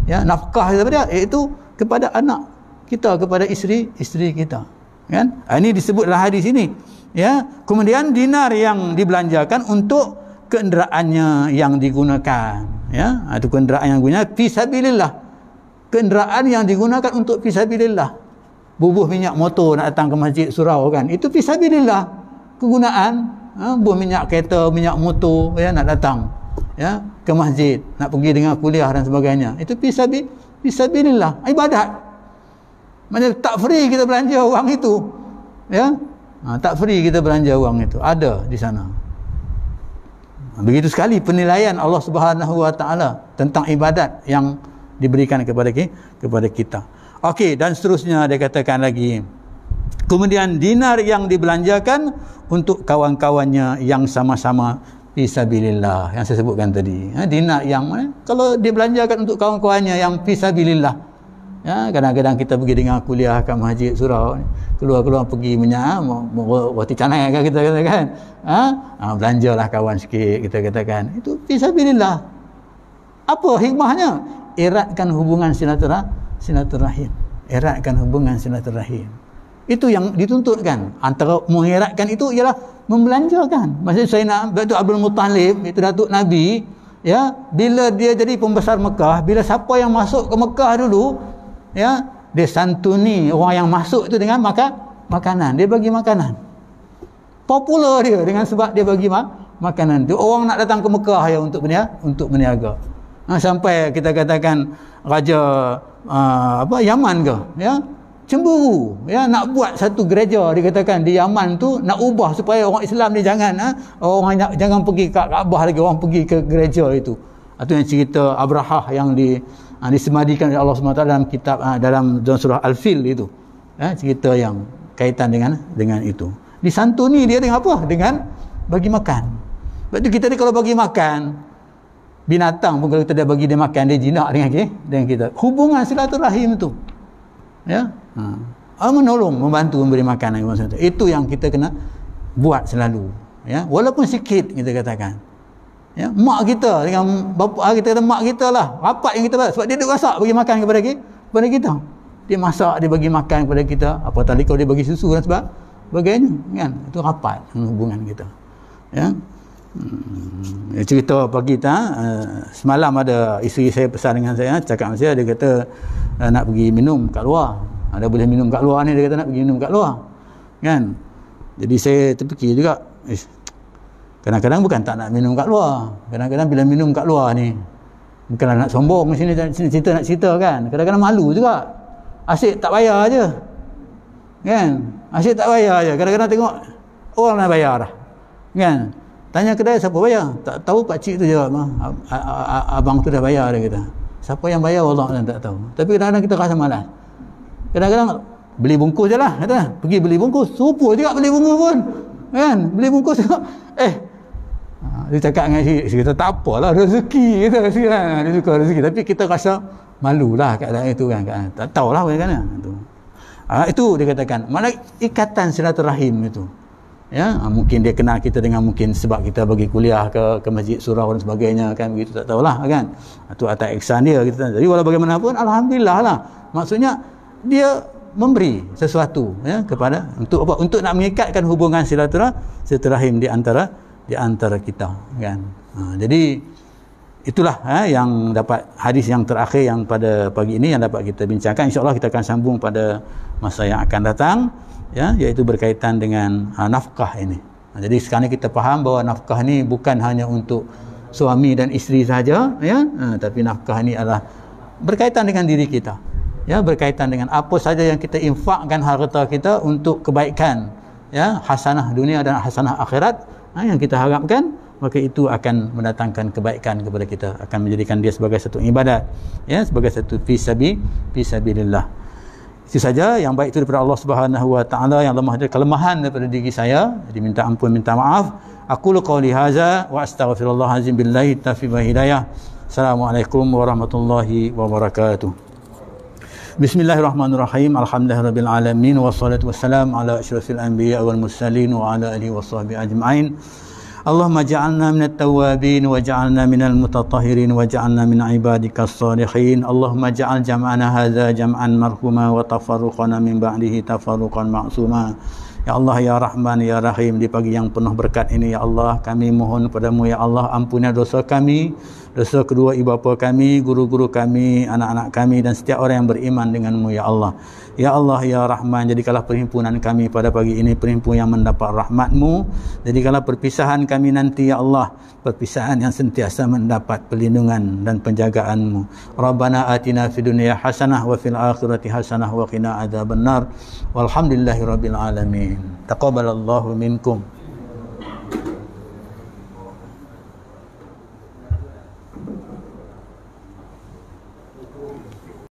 Speaker 1: ya nafkah daripada dia iaitu kepada anak kita kepada isteri isteri kita kan ah, ini disebut dalam hadis ini ya kemudian dinar yang dibelanjakan untuk kenderaannya yang digunakan ya atau ah, kenderaan yang gunanya fisabilillah kenderaan yang digunakan untuk fisabilillah bubuh minyak motor nak datang ke masjid surau kan itu fisabilillah kegunaan ha, bubuh minyak kereta minyak motor ya nak datang ya ke masjid nak pergi dengan kuliah dan sebagainya itu fisabil fisabilillah ibadat Maksudnya tak free kita belanja wang itu. Ya. Ha, tak free kita belanja wang itu. Ada di sana. Ha, begitu sekali penilaian Allah Subhanahu Wa Taala tentang ibadat yang diberikan kepada kepada kita. Okey dan seterusnya dia katakan lagi. Kemudian dinar yang dibelanjakan untuk kawan-kawannya yang sama-sama fisabilillah yang saya sebutkan tadi. Ha, dinar yang eh, kalau dia belanjakan untuk kawan-kawannya yang fisabilillah. Ya, kadang-kadang kita pergi dengan kuliah kat masjid surau Keluar-keluar pergi menyam, ah, mau roti canai kan kita ah, katakan. Ah, ha? ha belanjalah kawan sikit kita katakan. Itu fisabilillah. Apa hikmahnya? Eratkan hubungan silaturah silaturahim. Eratkan hubungan silaturahim. Itu yang dituntutkan. Antara mengeratkan itu ialah membelanjakan. Maksudnya saya nak Datuk Abdul Muttalib, itu Datuk Nabi, ya, bila dia jadi pembesar Mekah, bila siapa yang masuk ke Mekah dulu, ya dia santuni orang yang masuk tu dengan maka makanan dia bagi makanan popular dia dengan sebab dia bagi mak makanan tu orang nak datang ke Mekah ya untuk berniaga untuk berniaga ha, sampai kita katakan raja uh, apa Yaman ke ya cemburu ya nak buat satu gereja dikatakan di Yaman tu nak ubah supaya orang Islam ni jangan ha, orang nak, jangan pergi ke Kaabah lagi orang pergi ke gereja itu atau yang cerita Abraha yang di ha, disemadikan oleh Allah SWT dalam kitab ha, dalam surah Al-Fil itu ha, cerita yang kaitan dengan dengan itu disantuni dia dengan apa? dengan bagi makan sebab itu kita ni kalau bagi makan binatang pun kalau kita dah bagi dia makan dia jinak dengan, okay, dengan kita hubungan silaturahim tu ya ha. Ah, menolong membantu memberi makanan itu yang kita kena buat selalu ya walaupun sikit kita katakan ya, mak kita dengan bapa ah, kita kata mak kita lah rapat yang kita lah. sebab dia duk masak bagi makan kepada kita kepada kita dia masak dia bagi makan kepada kita apa tadi kalau dia bagi susu dan sebab bagainya kan itu rapat hubungan kita ya hmm. cerita pagi kita uh, semalam ada isteri saya pesan dengan saya ah, cakap saya dia kata uh, nak pergi minum kat luar ada ah, boleh minum kat luar ni dia kata nak pergi minum kat luar kan jadi saya terfikir juga kadang-kadang bukan tak nak minum kat luar kadang-kadang bila minum kat luar ni bukanlah nak sombong sini cerita nak cerita kan kadang-kadang malu juga asyik tak bayar aje kan asyik tak bayar aje kadang-kadang tengok orang nak bayar dah kan tanya kedai siapa bayar tak tahu pak cik tu jawab ah, abang tu dah bayar dah kita siapa yang bayar Allah yang tak tahu tapi kadang-kadang kita rasa malas kadang-kadang beli bungkus je lah kata pergi beli bungkus supur juga beli bungkus pun kan beli bungkus juga eh Ha, dia cakap dengan Syed, Syed kata tak apalah rezeki kita Syed kan, ha, dia suka rezeki tapi kita rasa lah, keadaan itu kan, kan. tak tahulah bagaimana itu. Ha, itu dia katakan mana ikatan silaturahim itu ya ha, mungkin dia kenal kita dengan mungkin sebab kita bagi kuliah ke ke masjid surau dan sebagainya kan begitu tak tahulah kan itu ha, atas ihsan dia kita jadi walau bagaimanapun alhamdulillah lah maksudnya dia memberi sesuatu ya kepada untuk apa untuk nak mengikatkan hubungan silaturahim di antara di antara kita kan ha, jadi itulah ha, yang dapat hadis yang terakhir yang pada pagi ini yang dapat kita bincangkan insyaallah kita akan sambung pada masa yang akan datang ya iaitu berkaitan dengan ha, nafkah ini ha, jadi sekarang ini kita faham bahawa nafkah ni bukan hanya untuk suami dan isteri saja ya ha, tapi nafkah ini adalah berkaitan dengan diri kita ya berkaitan dengan apa saja yang kita infakkan harta kita untuk kebaikan ya hasanah dunia dan hasanah akhirat ha, yang kita harapkan maka itu akan mendatangkan kebaikan kepada kita akan menjadikan dia sebagai satu ibadat ya sebagai satu fisabi fisabilillah itu saja yang baik itu daripada Allah Subhanahu wa taala yang lemah dia kelemahan daripada diri saya jadi minta ampun minta maaf aku lu qauli haza wa astaghfirullah azim billahi taufiq wa hidayah assalamualaikum warahmatullahi wabarakatuh Bismillahirrahmanirrahim. Alhamdulillahirabbil alamin wassalatu wassalam ala asyrafil anbiya wal mursalin wa ala alihi washabbi ajmain. Allahumma ja'alna minat tawabin wa ja'alna minal mutatahirin wa ja'alna min ibadika salihin. Allahumma ja'al jam'ana hadha jam'an marhuma wa tafarruqana min ba'dihi tafarruqan ma'suma. Ya Allah ya Rahman ya Rahim di pagi yang penuh berkat ini ya Allah kami mohon padamu ya Allah ampunilah dosa kami dosa kedua ibu bapa kami, guru-guru kami, anak-anak kami dan setiap orang yang beriman denganmu ya Allah. Ya Allah ya Rahman, jadikanlah perhimpunan kami pada pagi ini perhimpun yang mendapat rahmatmu. Jadikanlah perpisahan kami nanti ya Allah, perpisahan yang sentiasa mendapat perlindungan dan penjagaanmu. Rabbana atina fid dunya hasanah wa fil akhirati hasanah wa qina adzabannar. Walhamdulillahirabbil alamin. Taqabbalallahu minkum.